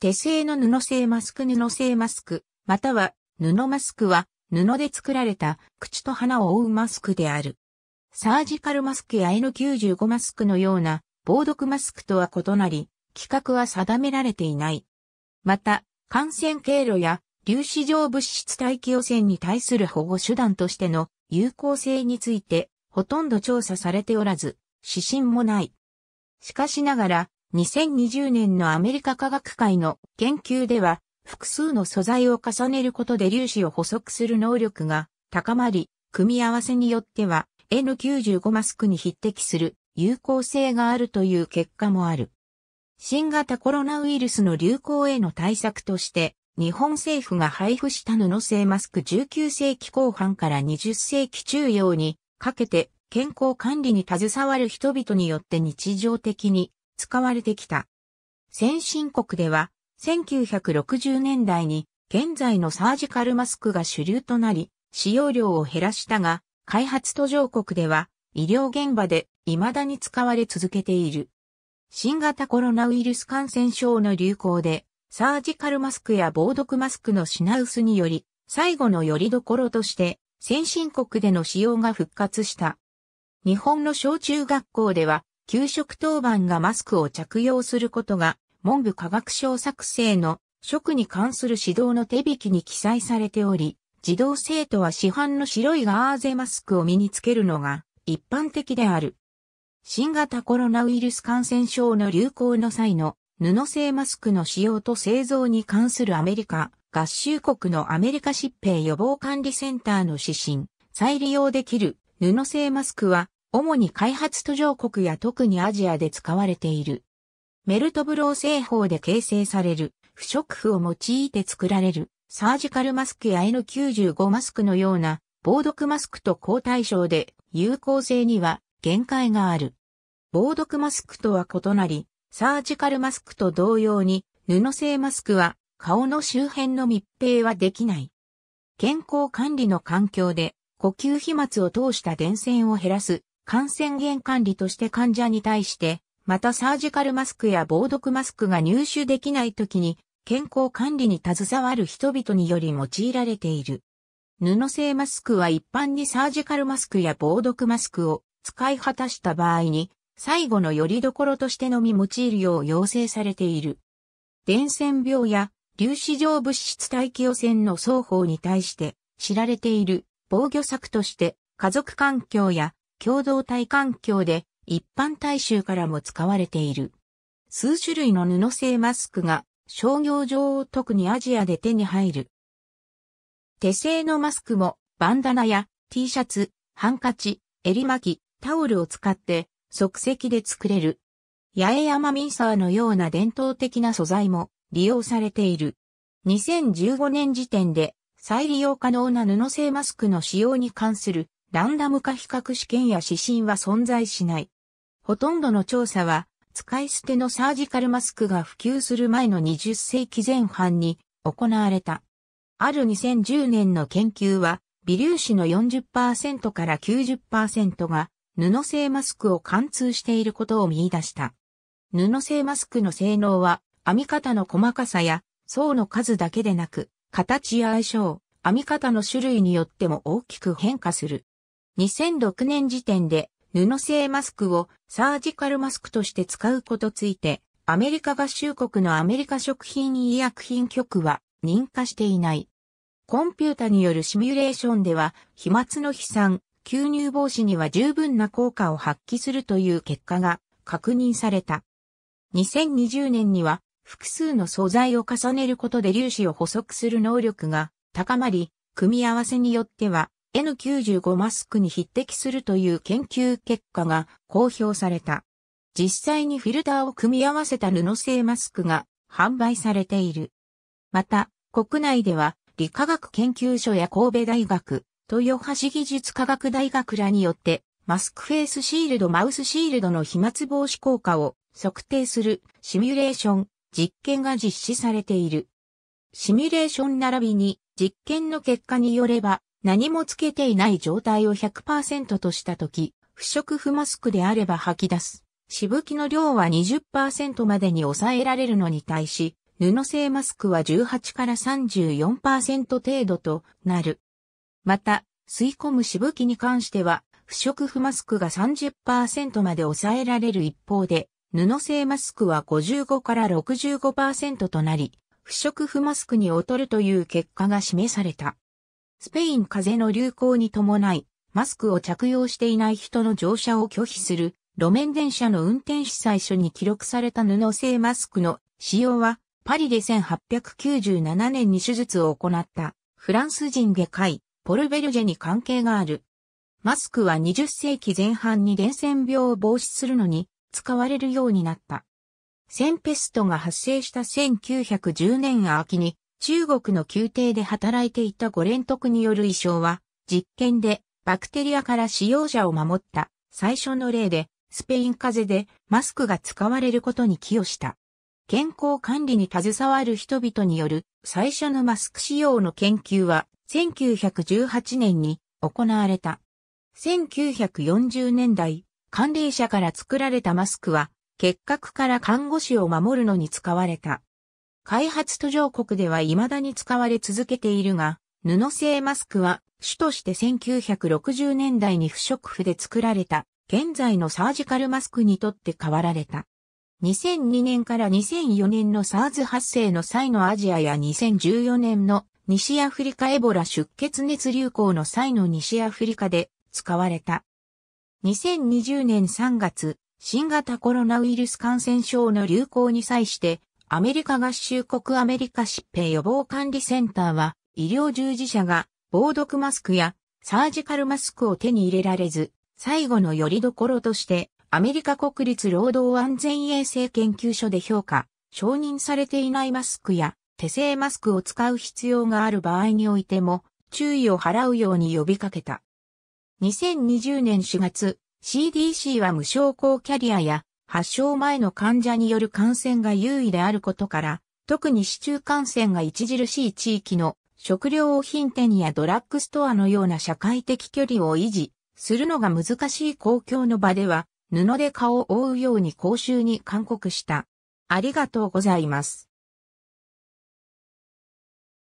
手製の布製マスク布製マスク、または布マスクは布で作られた口と鼻を覆うマスクである。サージカルマスクや N95 マスクのような防毒マスクとは異なり、規格は定められていない。また、感染経路や粒子状物質大気汚染に対する保護手段としての有効性についてほとんど調査されておらず、指針もない。しかしながら、2020年のアメリカ科学界の研究では、複数の素材を重ねることで粒子を補足する能力が高まり、組み合わせによっては N95 マスクに匹敵する有効性があるという結果もある。新型コロナウイルスの流行への対策として、日本政府が配布した布製マスク19世紀後半から20世紀中央にかけて健康管理に携わる人々によって日常的に使われてきた。先進国では、1960年代に現在のサージカルマスクが主流となり、使用量を減らしたが、開発途上国では医療現場で未だに使われ続けている。新型コロナウイルス感染症の流行で、サージカルマスクや防毒マスクの品薄により、最後の拠り所として、先進国での使用が復活した。日本の小中学校では、給食当番がマスクを着用することが、文部科学省作成の食に関する指導の手引きに記載されており、児童生徒は市販の白いガーゼマスクを身につけるのが一般的である。新型コロナウイルス感染症の流行の際の布製マスクの使用と製造に関するアメリカ合衆国のアメリカ疾病予防管理センターの指針、再利用できる布製マスクは主に開発途上国や特にアジアで使われている。メルトブロー製法で形成される不織布を用いて作られるサージカルマスクや N95 マスクのような防毒マスクと交対象で有効性には限界がある。防毒マスクとは異なり、サージカルマスクと同様に布製マスクは顔の周辺の密閉はできない。健康管理の環境で呼吸飛沫を通した電線を減らす感染源管理として患者に対して、またサージカルマスクや防毒マスクが入手できない時に、健康管理に携わる人々により用いられている。布製マスクは一般にサージカルマスクや防毒マスクを使い果たした場合に、最後の拠り所としてのみ用いるよう要請されている。伝染病や粒子状物質大気汚染の双方に対して知られている防御策として家族環境や共同体環境で一般大衆からも使われている。数種類の布製マスクが商業上特にアジアで手に入る。手製のマスクもバンダナや T シャツ、ハンカチ、襟巻き、タオルを使って即席で作れる。八重山ミンサーのような伝統的な素材も利用されている。2015年時点で再利用可能な布製マスクの使用に関するランダム化比較試験や指針は存在しない。ほとんどの調査は、使い捨てのサージカルマスクが普及する前の20世紀前半に行われた。ある2010年の研究は、微粒子の40%から90%が布製マスクを貫通していることを見出した。布製マスクの性能は編み方の細かさや層の数だけでなく、形や相性、編み方の種類によっても大きく変化する。2006年時点で布製マスクをサージカルマスクとして使うことついて、アメリカ合衆国のアメリカ食品医薬品局は認可していない。コンピュータによるシミュレーションでは、飛沫の飛散、吸入防止には十分な効果を発揮するという結果が確認された。2020年には複数の素材を重ねることで粒子を補足する能力が高まり、組み合わせによっては N95 マスクに匹敵するという研究結果が公表された。実際にフィルターを組み合わせた布製マスクが販売されている。また、国内では理化学研究所や神戸大学、豊橋技術科学大学らによって、マスクフェイスシールドマウスシールドの飛沫防止効果を測定するシミュレーション、実験が実施されている。シミュレーション並びに実験の結果によれば、何もつけていない状態を100%としたとき、不織布マスクであれば吐き出す。しぶきの量は20%までに抑えられるのに対し、布製マスクは18から34%程度となる。また、吸い込むしぶきに関しては、不織布マスクが30%まで抑えられる一方で、布製マスクは55から65%となり、不織布マスクに劣るという結果が示された。スペイン風邪の流行に伴い、マスクを着用していない人の乗車を拒否する、路面電車の運転手最初に記録された布製マスクの使用は、パリで1897年に手術を行ったフランス人外科医、ポルベルジェに関係がある。マスクは20世紀前半に伝染病を防止するのに使われるようになった。センペストが発生した1910年秋に中国の宮廷で働いていた五連徳による衣装は、実験でバクテリアから使用者を守った最初の例で、スペイン風邪でマスクが使われることに寄与した。健康管理に携わる人々による最初のマスク使用の研究は1918年に行われた。1940年代、寒冷者から作られたマスクは結核から看護師を守るのに使われた。開発途上国では未だに使われ続けているが、布製マスクは主として1960年代に不織布で作られた現在のサージカルマスクにとって変わられた。2002年から2004年の SARS 発生の際のアジアや2014年の西アフリカエボラ出血熱流行の際の西アフリカで使われた。2020年3月、新型コロナウイルス感染症の流行に際してアメリカ合衆国アメリカ疾病予防管理センターは、医療従事者が防毒マスクやサージカルマスクを手に入れられず、最後の拠り所として、アメリカ国立労働安全衛生研究所で評価、承認されていないマスクや手製マスクを使う必要がある場合においても、注意を払うように呼びかけた。2020年4月、CDC は無症候キャリアや発症前の患者による感染が優位であることから、特に市中感染が著しい地域の食料を品店やドラッグストアのような社会的距離を維持するのが難しい公共の場では、布で顔を覆うように公衆に勧告した。ありがとうございます。